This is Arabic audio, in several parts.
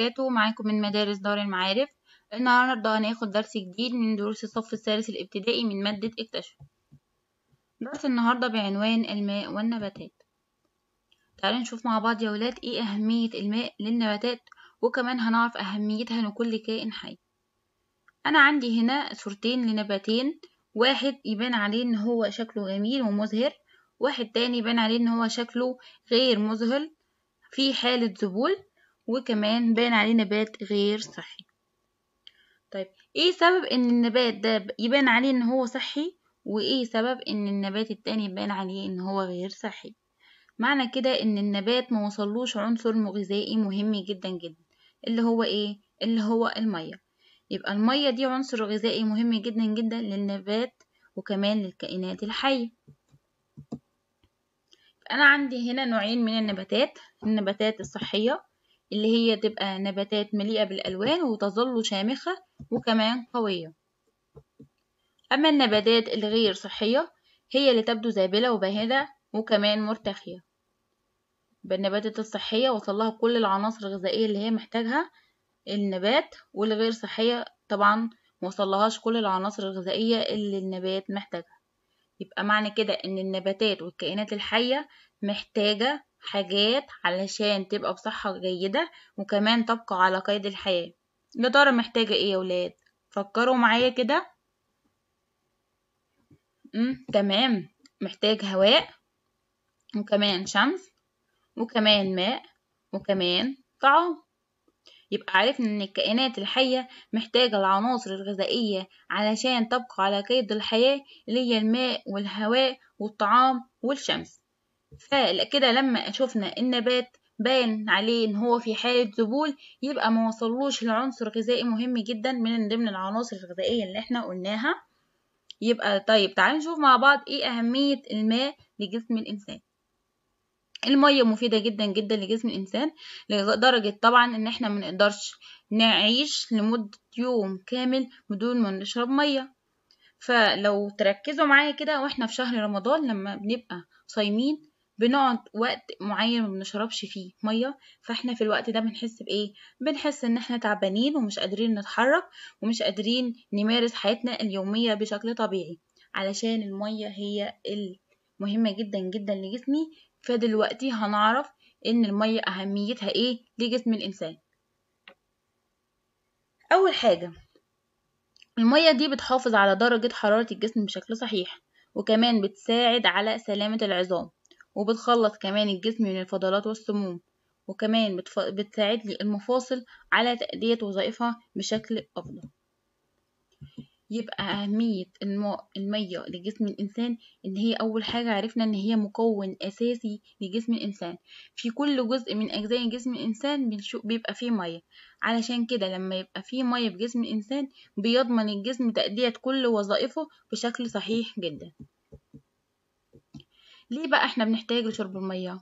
وبركاته معاكم من مدارس دار المعارف النهاردة هناخد درس جديد من دروس الصف الثالث الابتدائي من مادة اكتشف درس النهاردة بعنوان الماء والنباتات تعالوا نشوف مع بعض يا ولاد ايه أهمية الماء للنباتات وكمان هنعرف أهميتها لكل كائن حي أنا عندي هنا صورتين لنباتين واحد يبان عليه إن هو شكله جميل ومزهر واحد تاني يبان عليه إن هو شكله غير مذهل في حالة ذبول وكمان بان عليه نبات غير صحي طيب ايه سبب ان النبات ده يبان عليه ان هو صحي وايه سبب ان النبات التاني يبان عليه ان هو غير صحي معنى كده ان النبات موصلوش عنصر غذائي مهم جدا جدا اللي هو ايه اللي هو الميه يبقى الميه دي عنصر غذائي مهم جدا جدا للنبات وكمان للكائنات الحيه انا عندي هنا نوعين من النباتات النباتات الصحيه اللي هي تبقى نباتات مليئة بالألوان وتظل شامخة وكمان قوية أما النباتات الغير صحية هي اللي تبدو زابلة وباهدة وكمان مرتخية بالنباتات الصحية وصلها كل العناصر الغذائية اللي هي محتاجها النبات والغير صحية طبعا موصلهاش كل العناصر الغذائية اللي النبات محتاجها يبقى معنى كده ان النباتات والكائنات الحية محتاجة حاجات علشان تبقى بصحة جيدة وكمان تبقى على قيد الحياة يا ترى محتاجة ايه يا ولاد فكروا معايا كده تمام محتاج هواء وكمان شمس وكمان ماء وكمان طعام يبقى عرفنا ان الكائنات الحية محتاجة العناصر الغذائية علشان تبقى على قيد الحياة اللي هي الماء والهواء والطعام والشمس فكده لما شفنا النبات بان عليه ان هو في حالة ذبول يبقى ما وصلوش لعنصر غذائي مهم جدا من ضمن العناصر الغذائية اللي احنا قلناها يبقى طيب تعالوا نشوف مع بعض ايه اهمية الماء لجسم الانسان المية مفيدة جدا جدا لجسم الإنسان لدرجة طبعا إن إحنا منقدرش نعيش لمدة يوم كامل بدون ما نشرب مية فلو تركزوا معايا كده وإحنا في شهر رمضان لما بنبقى صايمين بنقعد وقت معين ما بنشربش فيه ميه فاحنا في الوقت ده بنحس بايه بنحس ان احنا تعبانين ومش قادرين نتحرك ومش قادرين نمارس حياتنا اليوميه بشكل طبيعي علشان الميه هي المهمه جدا جدا لجسمي فدلوقتي هنعرف ان الميه اهميتها ايه لجسم الانسان اول حاجه الميه دي بتحافظ على درجه حراره الجسم بشكل صحيح وكمان بتساعد على سلامه العظام وبتخلص كمان الجسم من الفضلات والسموم وكمان بتف... بتساعد لي المفاصل على تأدية وظائفها بشكل أفضل يبقى أهمية الماء المية لجسم الإنسان إن هي أول حاجة عرفنا إن هي مكون أساسي لجسم الإنسان في كل جزء من أجزاء جسم الإنسان بيبقى فيه مية علشان كده لما يبقى فيه مية في جسم الإنسان بيضمن الجسم تأدية كل وظائفه بشكل صحيح جدا ليه بقى احنا بنحتاج لشرب المية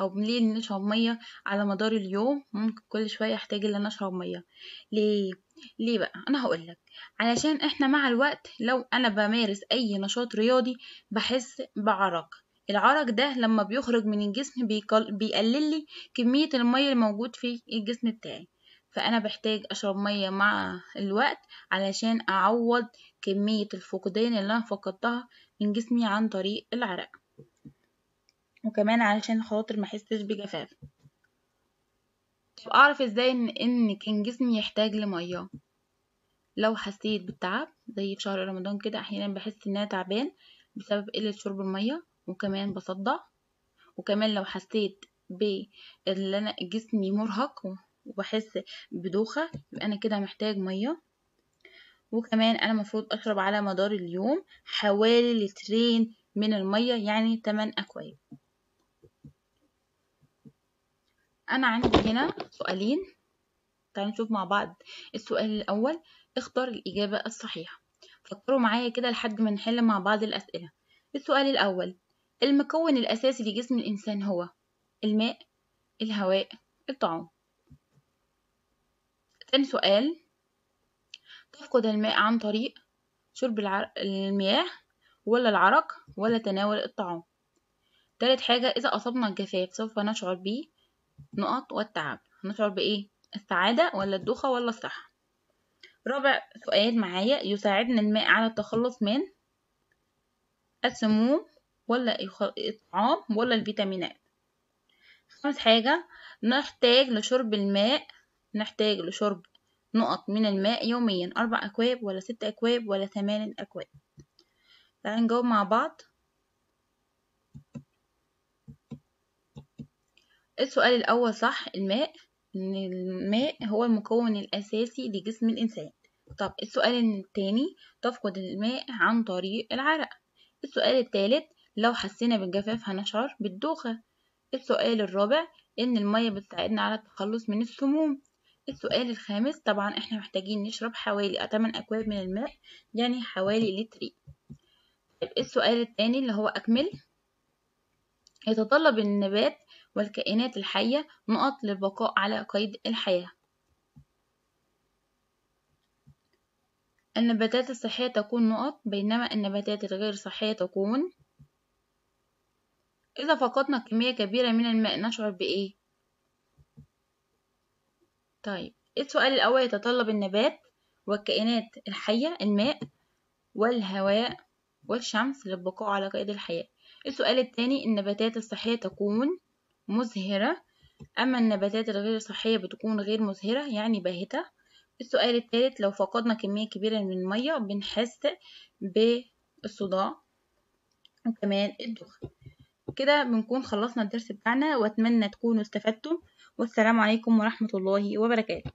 او ليه بنشرب مية على مدار اليوم ممكن كل شوية احتاج ان انا اشرب مية ليه ليه بقى انا هقولك علشان احنا مع الوقت لو انا بمارس اي نشاط رياضي بحس بعرق العرق ده لما بيخرج من الجسم بيقلل لي كمية المية الموجود في الجسم بتاعي فأنا بحتاج أشرب مية مع الوقت علشان أعوض كمية الفقدان اللي أنا فقدتها من جسمي عن طريق العرق وكمان علشان خاطر ما احسش بجفاف طب اعرف ازاي ان, إن كان جسمي يحتاج لميه لو حسيت بالتعب زي في شهر رمضان كده احيانا بحس ان انا تعبان بسبب قله شرب الميه وكمان بصدع وكمان لو حسيت ب انا جسمي مرهق وبحس بدوخه يبقى انا كده محتاج ميه وكمان انا المفروض اشرب على مدار اليوم حوالي لترين من الميه يعني 8 اكواب انا عندي هنا سؤالين تعالوا نشوف مع بعض السؤال الاول اختار الاجابه الصحيحه فكروا معايا كده لحد ما نحل مع بعض الاسئله السؤال الاول المكون الاساسي لجسم الانسان هو الماء الهواء الطعام تاني سؤال تفقد الماء عن طريق شرب العر... المياه ولا العرق ولا تناول الطعام تالت حاجة إذا أصبنا الجفاف سوف نشعر به نقط والتعب هنشعر بإيه؟ السعادة ولا الدوخة ولا الصحة رابع سؤال معايا يساعدنا الماء على التخلص من السموم ولا الطعام ولا الفيتامينات خامس حاجة نحتاج لشرب الماء نحتاج لشرب نقط من الماء يوميا أربع أكواب ولا ست أكواب ولا ثمان أكواب تعالى نجاوب مع بعض السؤال الأول صح الماء إن الماء هو المكون الأساسي لجسم الإنسان طب السؤال التاني تفقد الماء عن طريق العرق السؤال التالت لو حسينا بالجفاف هنشعر بالدوخة السؤال الرابع إن المية بتساعدنا على التخلص من السموم السؤال الخامس طبعا احنا محتاجين نشرب حوالي 8 أكواب من الماء يعني حوالي طب السؤال التاني اللي هو أكمل يتطلب النبات والكائنات الحية نقط للبقاء على قيد الحياة النباتات الصحية تكون نقط بينما النباتات الغير صحية تكون إذا فقدنا كمية كبيرة من الماء نشعر بإيه؟ طيب إيه السؤال الأول يتطلب النبات والكائنات الحية الماء والهواء والشمس للبقاء على قيد الحياة السؤال الثاني النباتات الصحية تكون مزهرة أما النباتات الغير صحية بتكون غير مزهرة يعني باهتة السؤال الثالث لو فقدنا كمية كبيرة من المية بنحس بالصداع وكمان الدخن كده بنكون خلصنا الدرس بتاعنا واتمنى تكونوا استفدتم والسلام عليكم ورحمة الله وبركاته